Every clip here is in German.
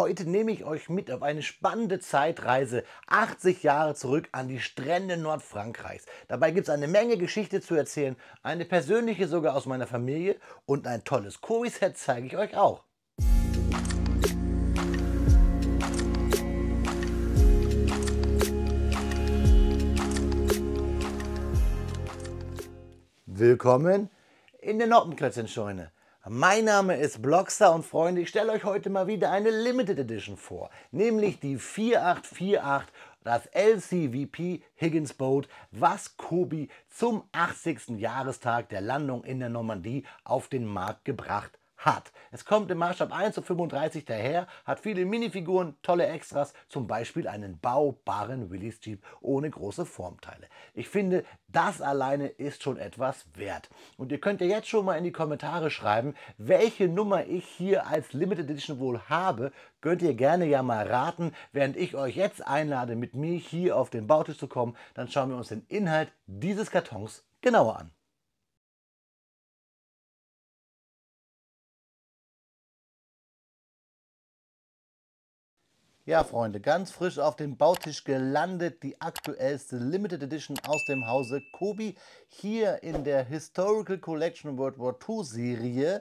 Heute nehme ich euch mit auf eine spannende Zeitreise 80 Jahre zurück an die Strände Nordfrankreichs. Dabei gibt es eine Menge Geschichte zu erzählen, eine persönliche sogar aus meiner Familie und ein tolles Kobi-Set zeige ich euch auch. Willkommen in der Noppenklötzchenscheune. Mein Name ist Blockstar und Freunde, ich stelle euch heute mal wieder eine Limited Edition vor, nämlich die 4848, das LCVP Higgins Boat, was Kobi zum 80. Jahrestag der Landung in der Normandie auf den Markt gebracht hat. Es kommt im Maßstab 1 zu 35 daher, hat viele Minifiguren, tolle Extras, zum Beispiel einen baubaren Willys Jeep ohne große Formteile. Ich finde, das alleine ist schon etwas wert. Und ihr könnt ja jetzt schon mal in die Kommentare schreiben, welche Nummer ich hier als Limited Edition wohl habe. Könnt ihr gerne ja mal raten, während ich euch jetzt einlade, mit mir hier auf den Bautisch zu kommen. Dann schauen wir uns den Inhalt dieses Kartons genauer an. Ja, Freunde, ganz frisch auf dem Bautisch gelandet, die aktuellste Limited Edition aus dem Hause Kobi, hier in der Historical Collection World War II Serie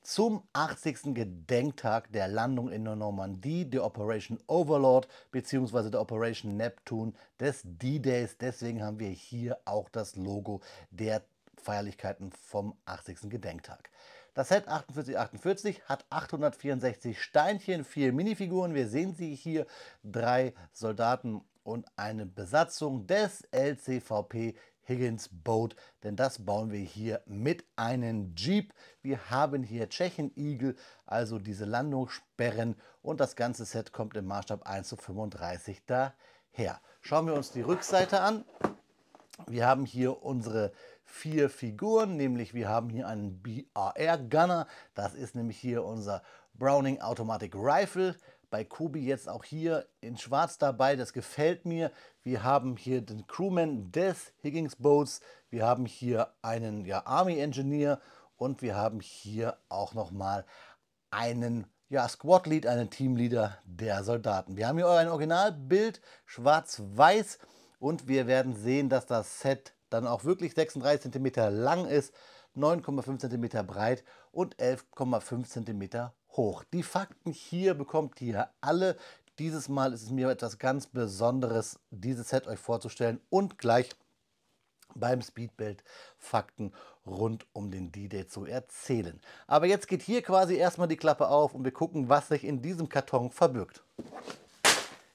zum 80. Gedenktag der Landung in der Normandie, der Operation Overlord bzw. der Operation Neptune des D-Days. Deswegen haben wir hier auch das Logo der Feierlichkeiten vom 80. Gedenktag. Das Set 4848 hat 864 Steinchen, vier Minifiguren. Wir sehen sie hier, drei Soldaten und eine Besatzung des LCVP Higgins Boat, denn das bauen wir hier mit einem Jeep. Wir haben hier Tschechen-Igel, also diese Landungssperren und das ganze Set kommt im Maßstab 1 zu 35 daher. Schauen wir uns die Rückseite an. Wir haben hier unsere vier Figuren, nämlich wir haben hier einen BAR Gunner, das ist nämlich hier unser Browning Automatic Rifle, bei Kobi jetzt auch hier in schwarz dabei, das gefällt mir. Wir haben hier den Crewman des Higgins Boats, wir haben hier einen ja, Army Engineer und wir haben hier auch nochmal einen ja, Squad Lead, einen Teamleader der Soldaten. Wir haben hier ein Originalbild, schwarz-weiß und wir werden sehen, dass das Set dann auch wirklich 36 cm lang ist, 9,5 cm breit und 11,5 cm hoch. Die Fakten hier bekommt ihr alle. Dieses Mal ist es mir etwas ganz Besonderes, dieses Set euch vorzustellen und gleich beim Speedbelt Fakten rund um den D-Day zu erzählen. Aber jetzt geht hier quasi erstmal die Klappe auf und wir gucken, was sich in diesem Karton verbirgt.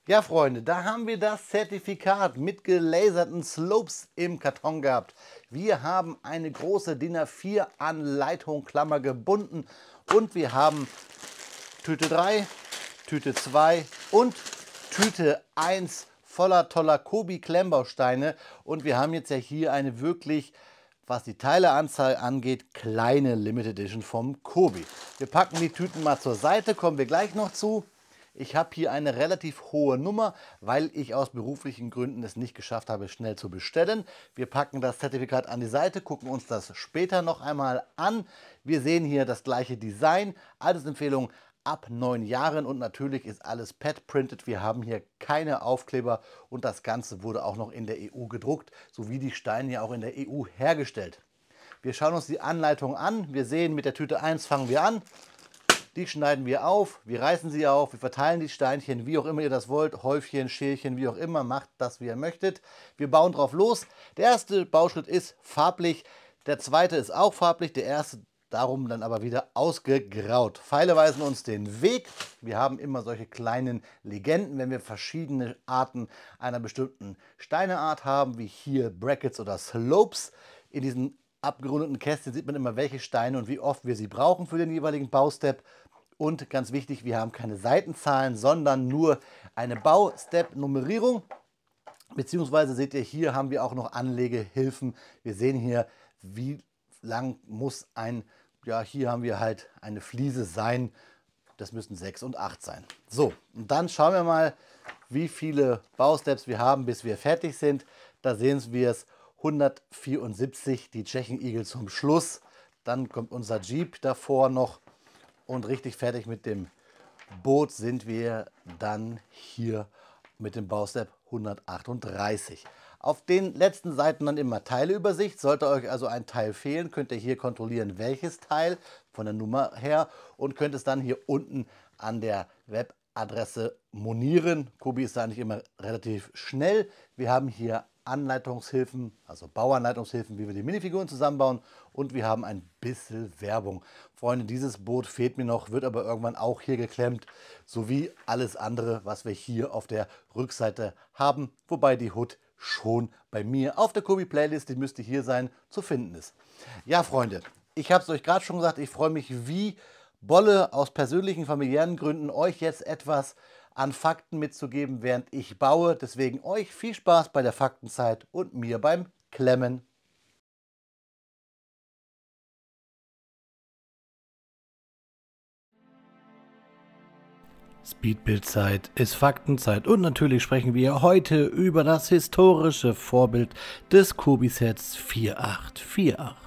Ja, Freunde, da haben wir das Zertifikat mit gelaserten Slopes im Karton gehabt. Wir haben eine große DIN A4 Anleitung Klammer gebunden und wir haben Tüte 3, Tüte 2 und Tüte 1 voller toller Kobi Klemmbausteine und wir haben jetzt ja hier eine wirklich was die Teileanzahl angeht, kleine Limited Edition vom Kobi. Wir packen die Tüten mal zur Seite, kommen wir gleich noch zu. Ich habe hier eine relativ hohe Nummer, weil ich aus beruflichen Gründen es nicht geschafft habe, schnell zu bestellen. Wir packen das Zertifikat an die Seite, gucken uns das später noch einmal an. Wir sehen hier das gleiche Design. Altersempfehlung ab neun Jahren und natürlich ist alles pad printed. Wir haben hier keine Aufkleber und das Ganze wurde auch noch in der EU gedruckt, sowie die Steine ja auch in der EU hergestellt. Wir schauen uns die Anleitung an. Wir sehen, mit der Tüte 1 fangen wir an. Die schneiden wir auf, wir reißen sie auf, wir verteilen die Steinchen, wie auch immer ihr das wollt, Häufchen, Schälchen, wie auch immer, macht das, wie ihr möchtet. Wir bauen drauf los. Der erste Bauschritt ist farblich, der zweite ist auch farblich, der erste darum dann aber wieder ausgegraut. Pfeile weisen uns den Weg. Wir haben immer solche kleinen Legenden, wenn wir verschiedene Arten einer bestimmten Steineart haben, wie hier Brackets oder Slopes. In diesen abgerundeten Kästchen sieht man immer, welche Steine und wie oft wir sie brauchen für den jeweiligen Baustep. Und ganz wichtig, wir haben keine Seitenzahlen, sondern nur eine Baustep-Nummerierung. Beziehungsweise seht ihr, hier haben wir auch noch Anlegehilfen. Wir sehen hier, wie lang muss ein, ja, hier haben wir halt eine Fliese sein. Das müssen 6 und 8 sein. So, und dann schauen wir mal, wie viele Bausteps wir haben, bis wir fertig sind. Da sehen wir es 174, die Tschechen Igel zum Schluss. Dann kommt unser Jeep davor noch und richtig fertig mit dem Boot sind wir dann hier mit dem Baustep 138. Auf den letzten Seiten dann immer Teileübersicht. Sollte euch also ein Teil fehlen, könnt ihr hier kontrollieren, welches Teil von der Nummer her und könnt es dann hier unten an der Webadresse monieren. Kobi ist da eigentlich immer relativ schnell. Wir haben hier Anleitungshilfen, also Bauanleitungshilfen, wie wir die Minifiguren zusammenbauen und wir haben ein bisschen Werbung. Freunde, dieses Boot fehlt mir noch, wird aber irgendwann auch hier geklemmt, sowie alles andere, was wir hier auf der Rückseite haben, wobei die Hood schon bei mir auf der Kobi-Playlist, die müsste hier sein, zu finden ist. Ja, Freunde, ich habe es euch gerade schon gesagt, ich freue mich wie Bolle aus persönlichen, familiären Gründen, euch jetzt etwas an Fakten mitzugeben, während ich baue. Deswegen euch viel Spaß bei der Faktenzeit und mir beim Klemmen. Speedbildzeit ist Faktenzeit und natürlich sprechen wir heute über das historische Vorbild des Kubisets 4848.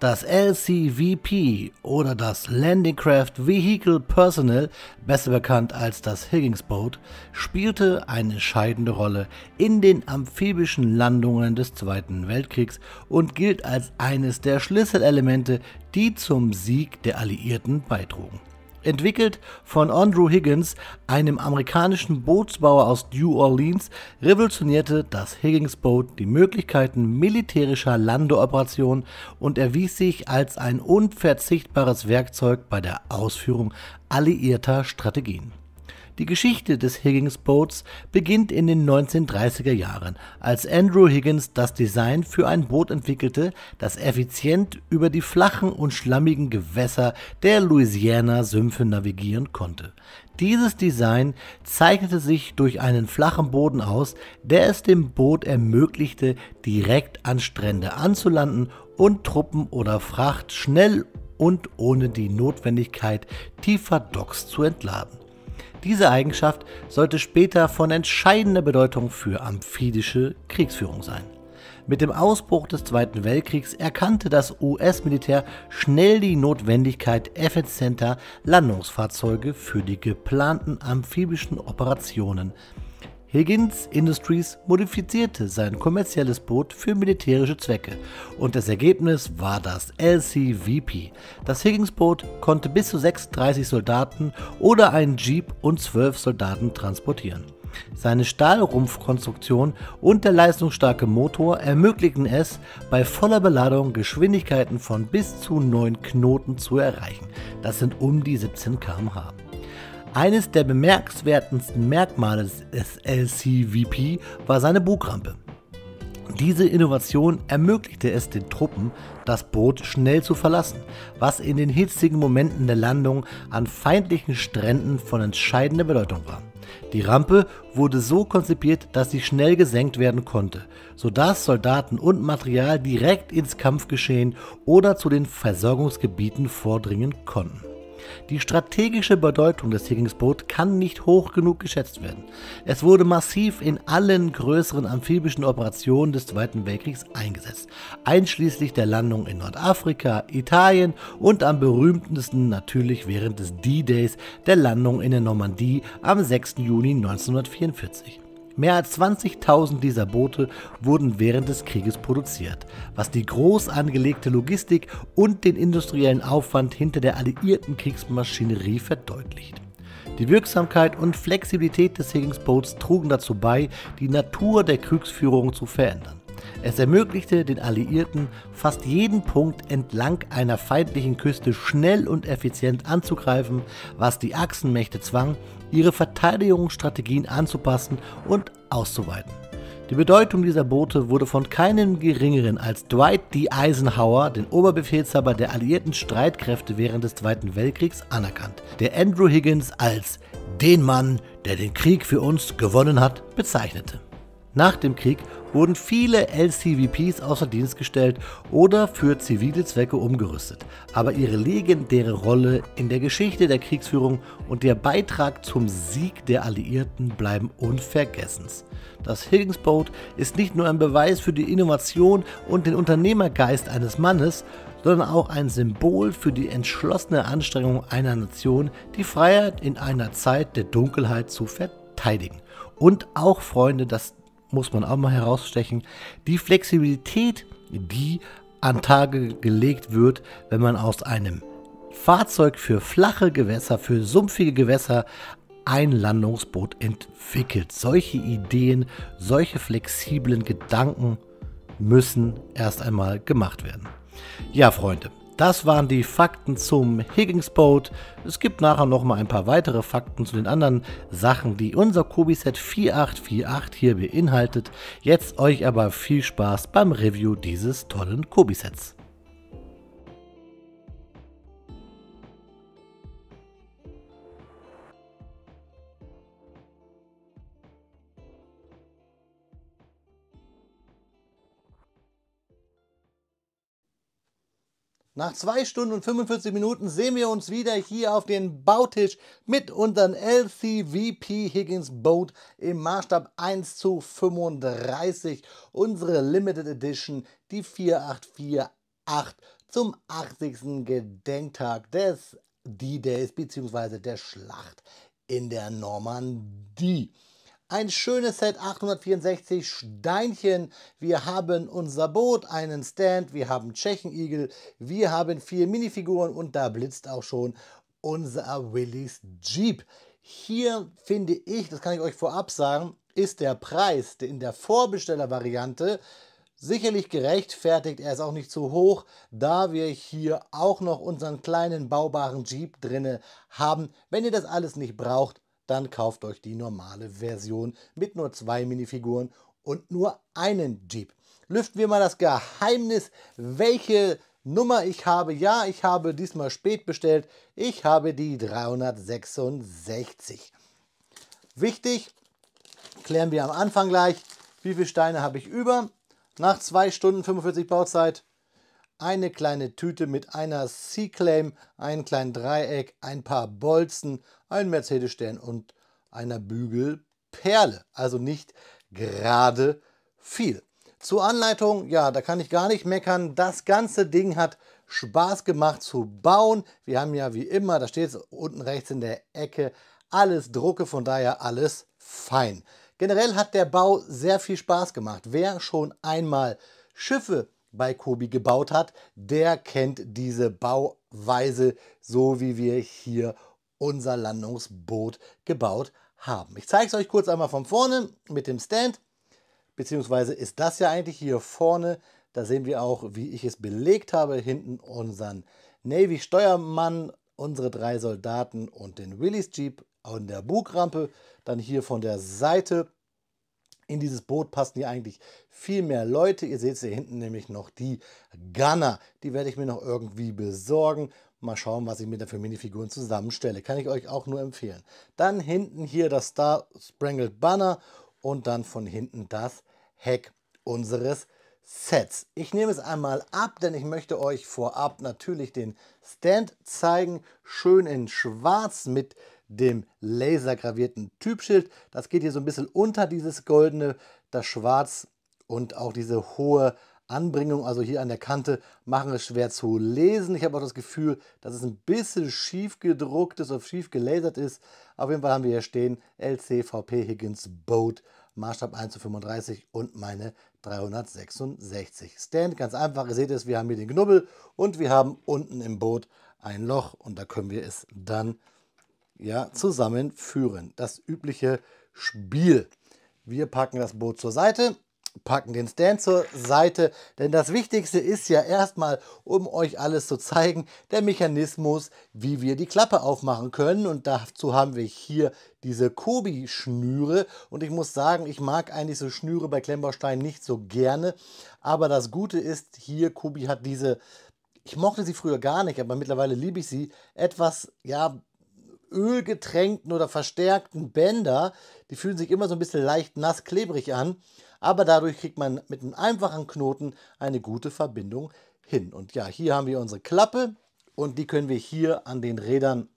Das LCVP oder das Landing Craft Vehicle Personnel, besser bekannt als das Higgins Boat, spielte eine entscheidende Rolle in den amphibischen Landungen des Zweiten Weltkriegs und gilt als eines der Schlüsselelemente, die zum Sieg der Alliierten beitrugen. Entwickelt von Andrew Higgins, einem amerikanischen Bootsbauer aus New Orleans, revolutionierte das Higgins-Boot die Möglichkeiten militärischer Landeoperationen und erwies sich als ein unverzichtbares Werkzeug bei der Ausführung alliierter Strategien die Geschichte des Higgins Boats beginnt in den 1930er Jahren, als Andrew Higgins das Design für ein Boot entwickelte, das effizient über die flachen und schlammigen Gewässer der Louisiana-Sümpfe navigieren konnte. Dieses Design zeichnete sich durch einen flachen Boden aus, der es dem Boot ermöglichte, direkt an Strände anzulanden und Truppen oder Fracht schnell und ohne die Notwendigkeit tiefer Docks zu entladen. Diese Eigenschaft sollte später von entscheidender Bedeutung für amphidische Kriegsführung sein. Mit dem Ausbruch des Zweiten Weltkriegs erkannte das US-Militär schnell die Notwendigkeit effizienter Landungsfahrzeuge für die geplanten amphibischen Operationen Higgins Industries modifizierte sein kommerzielles Boot für militärische Zwecke und das Ergebnis war das LCVP. Das Higgins-Boot konnte bis zu 36 Soldaten oder einen Jeep und 12 Soldaten transportieren. Seine Stahlrumpfkonstruktion und der leistungsstarke Motor ermöglichten es, bei voller Beladung Geschwindigkeiten von bis zu 9 Knoten zu erreichen. Das sind um die 17 km/h. Eines der bemerkenswertesten Merkmale des LCVP war seine Bugrampe. Diese Innovation ermöglichte es den Truppen, das Boot schnell zu verlassen, was in den hitzigen Momenten der Landung an feindlichen Stränden von entscheidender Bedeutung war. Die Rampe wurde so konzipiert, dass sie schnell gesenkt werden konnte, sodass Soldaten und Material direkt ins Kampfgeschehen oder zu den Versorgungsgebieten vordringen konnten. Die strategische Bedeutung des Segelboot kann nicht hoch genug geschätzt werden. Es wurde massiv in allen größeren amphibischen Operationen des Zweiten Weltkriegs eingesetzt, einschließlich der Landung in Nordafrika, Italien und am berühmtesten natürlich während des D-Days der Landung in der Normandie am 6. Juni 1944. Mehr als 20.000 dieser Boote wurden während des Krieges produziert, was die groß angelegte Logistik und den industriellen Aufwand hinter der alliierten Kriegsmaschinerie verdeutlicht. Die Wirksamkeit und Flexibilität des Higgins-Boats trugen dazu bei, die Natur der Kriegsführung zu verändern. Es ermöglichte den Alliierten, fast jeden Punkt entlang einer feindlichen Küste schnell und effizient anzugreifen, was die Achsenmächte zwang, ihre Verteidigungsstrategien anzupassen und auszuweiten. Die Bedeutung dieser Boote wurde von keinem geringeren als Dwight D. Eisenhower, den Oberbefehlshaber der alliierten Streitkräfte während des Zweiten Weltkriegs, anerkannt, der Andrew Higgins als den Mann, der den Krieg für uns gewonnen hat, bezeichnete. Nach dem Krieg wurden viele LCVPs außer Dienst gestellt oder für zivile Zwecke umgerüstet, aber ihre legendäre Rolle in der Geschichte der Kriegsführung und ihr Beitrag zum Sieg der Alliierten bleiben unvergessens. Das Higgins Boat ist nicht nur ein Beweis für die Innovation und den Unternehmergeist eines Mannes, sondern auch ein Symbol für die entschlossene Anstrengung einer Nation, die Freiheit in einer Zeit der Dunkelheit zu verteidigen. Und auch Freunde, das muss man auch mal herausstechen, die Flexibilität, die an Tage gelegt wird, wenn man aus einem Fahrzeug für flache Gewässer, für sumpfige Gewässer ein Landungsboot entwickelt. Solche Ideen, solche flexiblen Gedanken müssen erst einmal gemacht werden. Ja, Freunde, das waren die Fakten zum Higgins Boat. Es gibt nachher noch mal ein paar weitere Fakten zu den anderen Sachen, die unser Kobi-Set 4848 hier beinhaltet. Jetzt euch aber viel Spaß beim Review dieses tollen Kobi-Sets. Nach 2 Stunden und 45 Minuten sehen wir uns wieder hier auf dem Bautisch mit unserem LCVP Higgins Boat im Maßstab 1 zu 35. Unsere Limited Edition, die 4848 zum 80. Gedenktag des D-Days bzw. der Schlacht in der Normandie. Ein schönes Set 864 Steinchen. Wir haben unser Boot, einen Stand, wir haben Tschechenigel, wir haben vier Minifiguren und da blitzt auch schon unser Willys Jeep. Hier finde ich, das kann ich euch vorab sagen, ist der Preis in der Vorbestellervariante sicherlich gerechtfertigt. Er ist auch nicht zu hoch, da wir hier auch noch unseren kleinen baubaren Jeep drinne haben. Wenn ihr das alles nicht braucht, dann kauft euch die normale Version mit nur zwei Minifiguren und nur einen Jeep. Lüften wir mal das Geheimnis, welche Nummer ich habe. Ja, ich habe diesmal spät bestellt. Ich habe die 366. Wichtig, klären wir am Anfang gleich, wie viele Steine habe ich über. Nach 2 Stunden 45 Bauzeit eine kleine Tüte mit einer C-Claim, einem kleinen Dreieck, ein paar Bolzen, ein Mercedes-Stern und einer Bügelperle. Also nicht gerade viel. Zur Anleitung, ja, da kann ich gar nicht meckern. Das ganze Ding hat Spaß gemacht zu bauen. Wir haben ja wie immer, da steht es unten rechts in der Ecke, alles Drucke, von daher alles fein. Generell hat der Bau sehr viel Spaß gemacht. Wer schon einmal Schiffe bei Kobi gebaut hat, der kennt diese Bauweise, so wie wir hier unser Landungsboot gebaut haben. Ich zeige es euch kurz einmal von vorne mit dem Stand, beziehungsweise ist das ja eigentlich hier vorne. Da sehen wir auch, wie ich es belegt habe, hinten unseren Navy-Steuermann, unsere drei Soldaten und den Willys Jeep an der Bugrampe. Dann hier von der Seite in dieses Boot passen hier eigentlich viel mehr Leute. Ihr seht es hier hinten nämlich noch die Gunner. Die werde ich mir noch irgendwie besorgen. Mal schauen, was ich mir da für Minifiguren zusammenstelle. Kann ich euch auch nur empfehlen. Dann hinten hier das Star Sprangled Banner und dann von hinten das Heck unseres Sets. Ich nehme es einmal ab, denn ich möchte euch vorab natürlich den Stand zeigen. Schön in schwarz mit dem lasergravierten Typschild. Das geht hier so ein bisschen unter dieses goldene, das schwarz und auch diese hohe Anbringung, also hier an der Kante, machen es schwer zu lesen. Ich habe auch das Gefühl, dass es ein bisschen schief gedruckt ist oder schief gelasert ist. Auf jeden Fall haben wir hier stehen LCVP Higgins Boat, Maßstab 1 zu 35 und meine 366. Stand, ganz einfach, ihr seht es, wir haben hier den Knubbel und wir haben unten im Boot ein Loch und da können wir es dann ja, zusammenführen. Das übliche Spiel. Wir packen das Boot zur Seite, packen den Stand zur Seite, denn das Wichtigste ist ja erstmal, um euch alles zu zeigen, der Mechanismus, wie wir die Klappe aufmachen können und dazu haben wir hier diese Kobi-Schnüre und ich muss sagen, ich mag eigentlich so Schnüre bei Klemmbaustein nicht so gerne, aber das Gute ist, hier Kobi hat diese, ich mochte sie früher gar nicht, aber mittlerweile liebe ich sie, etwas, ja, ölgetränkten oder verstärkten Bänder. Die fühlen sich immer so ein bisschen leicht nass klebrig an, aber dadurch kriegt man mit einem einfachen Knoten eine gute Verbindung hin. Und ja, hier haben wir unsere Klappe und die können wir hier an den Rädern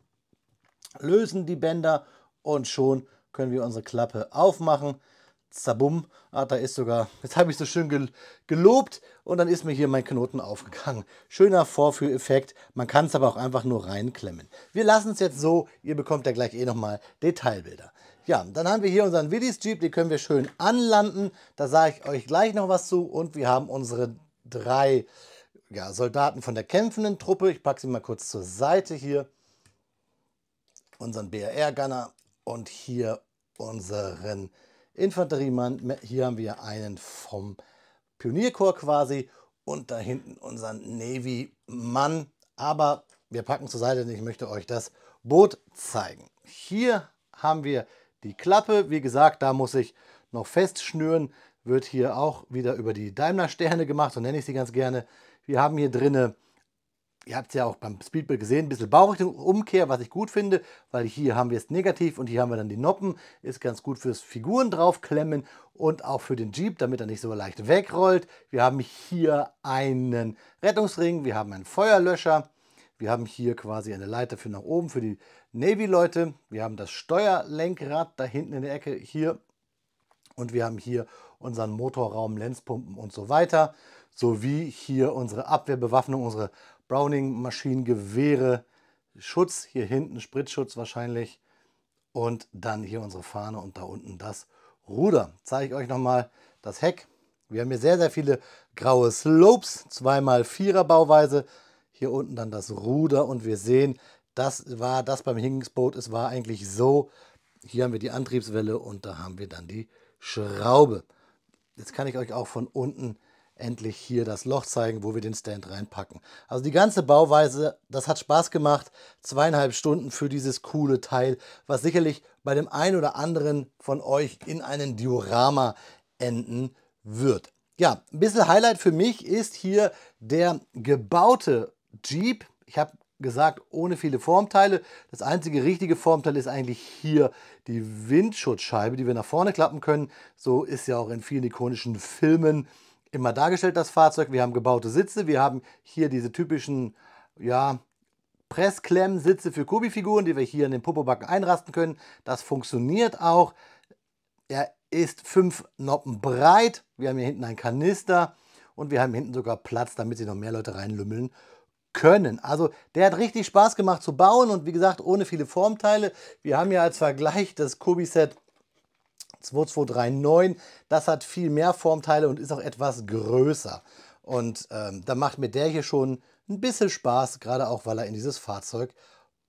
lösen, die Bänder, und schon können wir unsere Klappe aufmachen zabum, ah, da ist sogar, jetzt habe ich so schön gel gelobt und dann ist mir hier mein Knoten aufgegangen. Schöner Vorführeffekt, man kann es aber auch einfach nur reinklemmen. Wir lassen es jetzt so, ihr bekommt ja gleich eh nochmal Detailbilder. Ja, dann haben wir hier unseren Willis Jeep, den können wir schön anlanden, da sage ich euch gleich noch was zu und wir haben unsere drei ja, Soldaten von der kämpfenden Truppe, ich packe sie mal kurz zur Seite hier, unseren brr gunner und hier unseren Infanteriemann. Hier haben wir einen vom Pionierkorps quasi und da hinten unseren Navy-Mann. Aber wir packen zur Seite, denn ich möchte euch das Boot zeigen. Hier haben wir die Klappe. Wie gesagt, da muss ich noch festschnüren. Wird hier auch wieder über die Daimler-Sterne gemacht, so nenne ich sie ganz gerne. Wir haben hier drinnen ihr habt es ja auch beim Speedbill gesehen, ein bisschen Bauchrichtung-Umkehr, was ich gut finde, weil hier haben wir es negativ und hier haben wir dann die Noppen. Ist ganz gut fürs Figuren draufklemmen und auch für den Jeep, damit er nicht so leicht wegrollt. Wir haben hier einen Rettungsring, wir haben einen Feuerlöscher. Wir haben hier quasi eine Leiter für nach oben für die Navy-Leute. Wir haben das Steuerlenkrad da hinten in der Ecke hier. Und wir haben hier unseren Motorraum, Lenzpumpen und so weiter. Sowie hier unsere Abwehrbewaffnung, unsere Browning-Maschinengewehre, Schutz, hier hinten Spritzschutz wahrscheinlich und dann hier unsere Fahne und da unten das Ruder. Zeige ich euch nochmal das Heck. Wir haben hier sehr, sehr viele graue Slopes, 2x4er Bauweise. Hier unten dann das Ruder und wir sehen, das war das beim Hingingsboot. Es war eigentlich so, hier haben wir die Antriebswelle und da haben wir dann die Schraube. Jetzt kann ich euch auch von unten endlich hier das Loch zeigen, wo wir den Stand reinpacken. Also die ganze Bauweise, das hat Spaß gemacht. Zweieinhalb Stunden für dieses coole Teil, was sicherlich bei dem einen oder anderen von euch in einen Diorama enden wird. Ja, ein bisschen Highlight für mich ist hier der gebaute Jeep. Ich habe gesagt, ohne viele Formteile. Das einzige richtige Formteil ist eigentlich hier die Windschutzscheibe, die wir nach vorne klappen können. So ist ja auch in vielen ikonischen Filmen immer dargestellt, das Fahrzeug. Wir haben gebaute Sitze, wir haben hier diese typischen, ja, Pressklemm-Sitze für Kobi-Figuren, die wir hier in den Popobacken einrasten können. Das funktioniert auch. Er ist fünf Noppen breit. Wir haben hier hinten einen Kanister und wir haben hinten sogar Platz, damit sich noch mehr Leute reinlümmeln können. Also der hat richtig Spaß gemacht zu bauen und wie gesagt, ohne viele Formteile. Wir haben ja als Vergleich das Kobi-Set 2239. Das hat viel mehr Formteile und ist auch etwas größer. Und ähm, da macht mir der hier schon ein bisschen Spaß, gerade auch, weil er in dieses Fahrzeug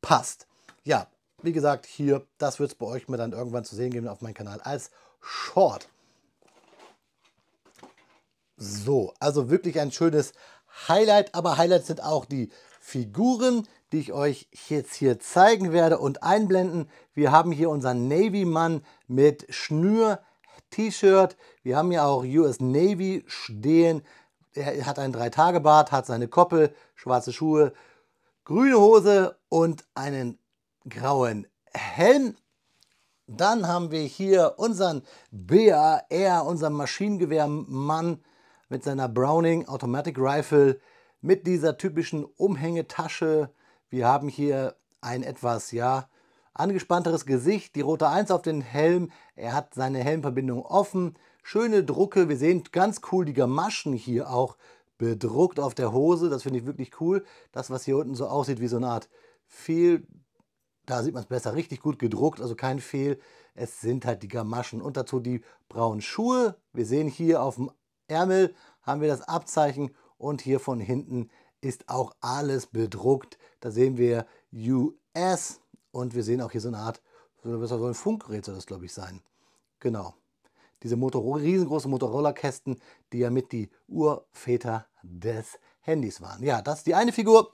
passt. Ja, wie gesagt, hier, das wird es bei euch mir dann irgendwann zu sehen geben auf meinem Kanal als Short. So, also wirklich ein schönes Highlight, aber Highlights sind auch die Figuren, die ich euch jetzt hier zeigen werde und einblenden. Wir haben hier unseren Navy-Mann mit Schnür-T-Shirt. Wir haben hier auch US Navy stehen. Er hat einen drei hat seine Koppel, schwarze Schuhe, grüne Hose und einen grauen Helm. Dann haben wir hier unseren BAR, unseren Maschinengewehrmann mit seiner Browning Automatic Rifle mit dieser typischen Umhängetasche. Wir haben hier ein etwas, ja, angespannteres Gesicht, die rote 1 auf den Helm. Er hat seine Helmverbindung offen. Schöne Drucke. Wir sehen ganz cool die Gamaschen hier auch bedruckt auf der Hose. Das finde ich wirklich cool. Das, was hier unten so aussieht wie so eine Art Fehl, da sieht man es besser, richtig gut gedruckt, also kein Fehl. Es sind halt die Gamaschen und dazu die braunen Schuhe. Wir sehen hier auf dem Ärmel haben wir das Abzeichen und hier von hinten ist auch alles bedruckt. Da sehen wir US und wir sehen auch hier so eine Art, so ein Funkgerät soll das glaube ich sein. Genau. Diese Motorola, riesengroßen Motorola-Kästen, die ja mit die Urväter des Handys waren. Ja, das ist die eine Figur.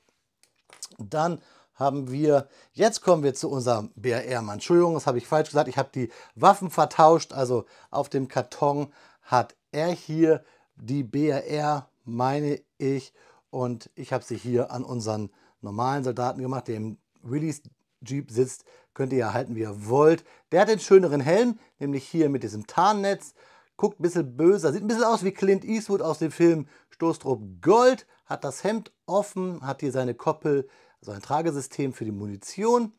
Dann haben wir, jetzt kommen wir zu unserem BR-Mann. Entschuldigung, das habe ich falsch gesagt. Ich habe die Waffen vertauscht. Also auf dem Karton hat er hier die BR meine ich. Und ich habe sie hier an unseren normalen Soldaten gemacht, dem Release Jeep sitzt, könnt ihr halten, wie ihr wollt. Der hat den schöneren Helm, nämlich hier mit diesem Tarnnetz. Guckt ein bisschen böser, sieht ein bisschen aus wie Clint Eastwood aus dem Film Stoßtrupp Gold. Hat das Hemd offen, hat hier seine Koppel, also ein Tragesystem für die Munition.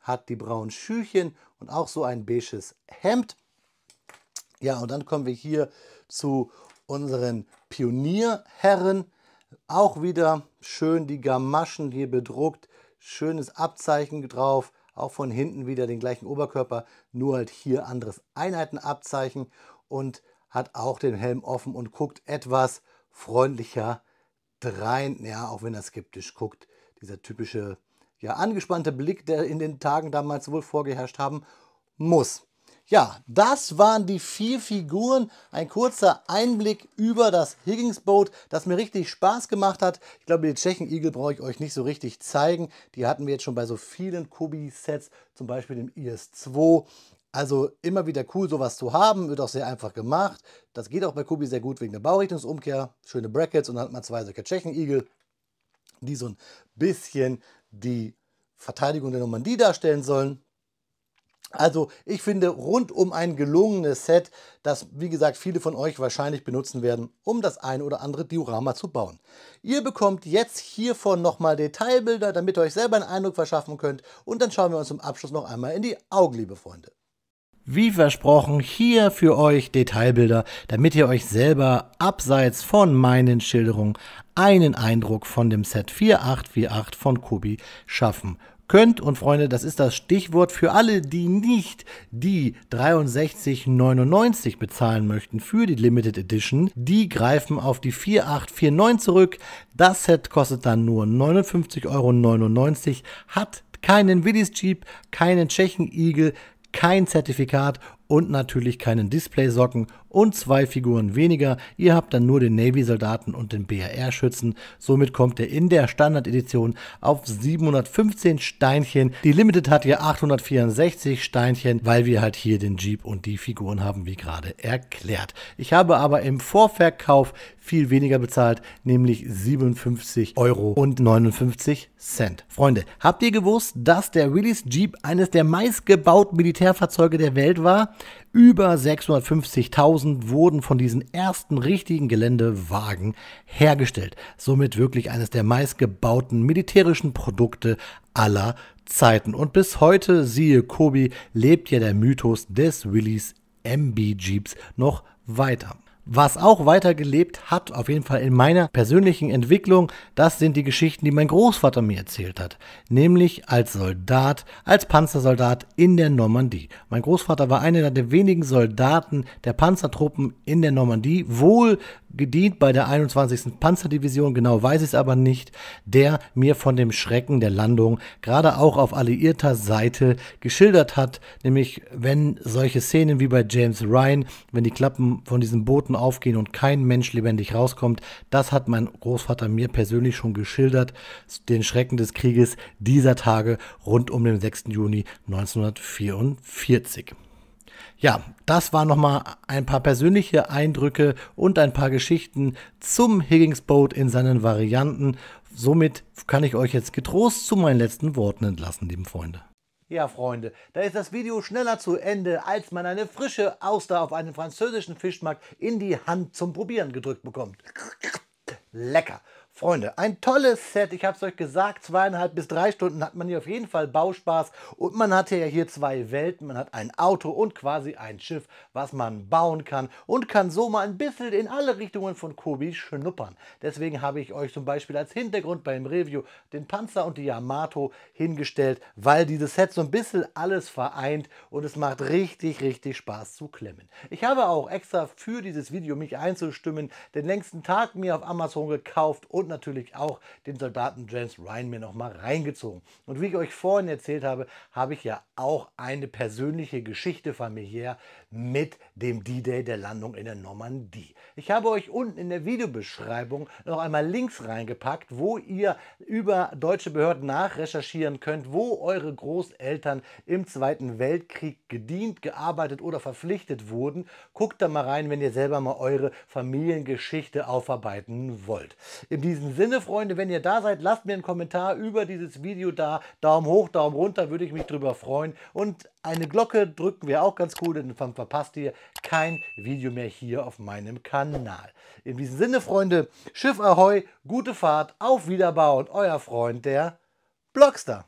Hat die braunen Schüchen und auch so ein beiges Hemd. Ja, und dann kommen wir hier zu unseren Pionierherren. Auch wieder schön die Gamaschen hier bedruckt. Schönes Abzeichen drauf. Auch von hinten wieder den gleichen Oberkörper, nur halt hier anderes Einheitenabzeichen und hat auch den Helm offen und guckt etwas freundlicher drein. Ja, auch wenn er skeptisch guckt. Dieser typische, ja, angespannte Blick, der in den Tagen damals wohl vorgeherrscht haben muss. Ja, das waren die vier Figuren. Ein kurzer Einblick über das higgins Boat, das mir richtig Spaß gemacht hat. Ich glaube, die Tschechen-Igel brauche ich euch nicht so richtig zeigen. Die hatten wir jetzt schon bei so vielen kubi sets zum Beispiel dem IS-2. Also immer wieder cool, sowas zu haben. Wird auch sehr einfach gemacht. Das geht auch bei Kubi sehr gut wegen der Baurichtungsumkehr. Schöne Brackets und dann hat man zwei solche Tschechen-Igel, die so ein bisschen die Verteidigung der Normandie darstellen sollen. Also ich finde rundum ein gelungenes Set, das wie gesagt viele von euch wahrscheinlich benutzen werden, um das ein oder andere Diorama zu bauen. Ihr bekommt jetzt hiervon nochmal Detailbilder, damit ihr euch selber einen Eindruck verschaffen könnt und dann schauen wir uns zum Abschluss noch einmal in die Augen, liebe Freunde. Wie versprochen, hier für euch Detailbilder, damit ihr euch selber abseits von meinen Schilderungen einen Eindruck von dem Set 4848 von Kobi schaffen könnt könnt. Und Freunde, das ist das Stichwort für alle, die nicht die 63,99 bezahlen möchten für die Limited Edition. Die greifen auf die 4849 zurück. Das Set kostet dann nur 59,99 Euro, hat keinen Willis Jeep, keinen Tschechen Eagle, kein Zertifikat und natürlich keinen Displaysocken und zwei Figuren weniger. Ihr habt dann nur den Navy-Soldaten und den BRR-Schützen. Somit kommt er in der Standard-Edition auf 715 Steinchen. Die Limited hat hier 864 Steinchen, weil wir halt hier den Jeep und die Figuren haben, wie gerade erklärt. Ich habe aber im Vorverkauf viel weniger bezahlt, nämlich 57 Euro und 59 Cent. Freunde, habt ihr gewusst, dass der Willys Jeep eines der meistgebauten Militärfahrzeuge der Welt war? Über 650.000 wurden von diesen ersten richtigen Geländewagen hergestellt. Somit wirklich eines der meistgebauten militärischen Produkte aller Zeiten. Und bis heute, siehe Kobi, lebt ja der Mythos des Willys MB Jeeps noch weiter. Was auch weitergelebt hat, auf jeden Fall in meiner persönlichen Entwicklung, das sind die Geschichten, die mein Großvater mir erzählt hat. Nämlich als Soldat, als Panzersoldat in der Normandie. Mein Großvater war einer der wenigen Soldaten der Panzertruppen in der Normandie, wohl gedient bei der 21. Panzerdivision, genau weiß ich es aber nicht, der mir von dem Schrecken der Landung gerade auch auf alliierter Seite geschildert hat. Nämlich, wenn solche Szenen wie bei James Ryan, wenn die Klappen von diesen Booten aufgehen und kein Mensch lebendig rauskommt. Das hat mein Großvater mir persönlich schon geschildert, den Schrecken des Krieges dieser Tage rund um den 6. Juni 1944. Ja, das waren nochmal ein paar persönliche Eindrücke und ein paar Geschichten zum Higgins Boat in seinen Varianten. Somit kann ich euch jetzt getrost zu meinen letzten Worten entlassen, lieben Freunde. Ja, Freunde, da ist das Video schneller zu Ende, als man eine frische Auster auf einem französischen Fischmarkt in die Hand zum Probieren gedrückt bekommt. Lecker! Freunde, ein tolles Set. Ich habe es euch gesagt, zweieinhalb bis drei Stunden hat man hier auf jeden Fall Bauspaß. Und man hat ja hier zwei Welten. Man hat ein Auto und quasi ein Schiff, was man bauen kann. Und kann so mal ein bisschen in alle Richtungen von Kobi schnuppern. Deswegen habe ich euch zum Beispiel als Hintergrund beim Review den Panzer und die Yamato hingestellt, weil dieses Set so ein bisschen alles vereint. Und es macht richtig, richtig Spaß zu klemmen. Ich habe auch extra für dieses Video mich einzustimmen den längsten Tag mir auf Amazon gekauft und und natürlich auch den Soldaten James Ryan mir nochmal reingezogen. Und wie ich euch vorhin erzählt habe, habe ich ja auch eine persönliche Geschichte familiär mit dem D-Day der Landung in der Normandie. Ich habe euch unten in der Videobeschreibung noch einmal Links reingepackt, wo ihr über deutsche Behörden nachrecherchieren könnt, wo eure Großeltern im Zweiten Weltkrieg gedient, gearbeitet oder verpflichtet wurden. Guckt da mal rein, wenn ihr selber mal eure Familiengeschichte aufarbeiten wollt. In diesem diesem Sinne, Freunde, wenn ihr da seid, lasst mir einen Kommentar über dieses Video da. Daumen hoch, Daumen runter, würde ich mich drüber freuen. Und eine Glocke drücken wir auch ganz cool, denn dann verpasst ihr kein Video mehr hier auf meinem Kanal. In diesem Sinne, Freunde, Schiff Ahoi, gute Fahrt, auf Wiederbau und euer Freund, der Blogstar.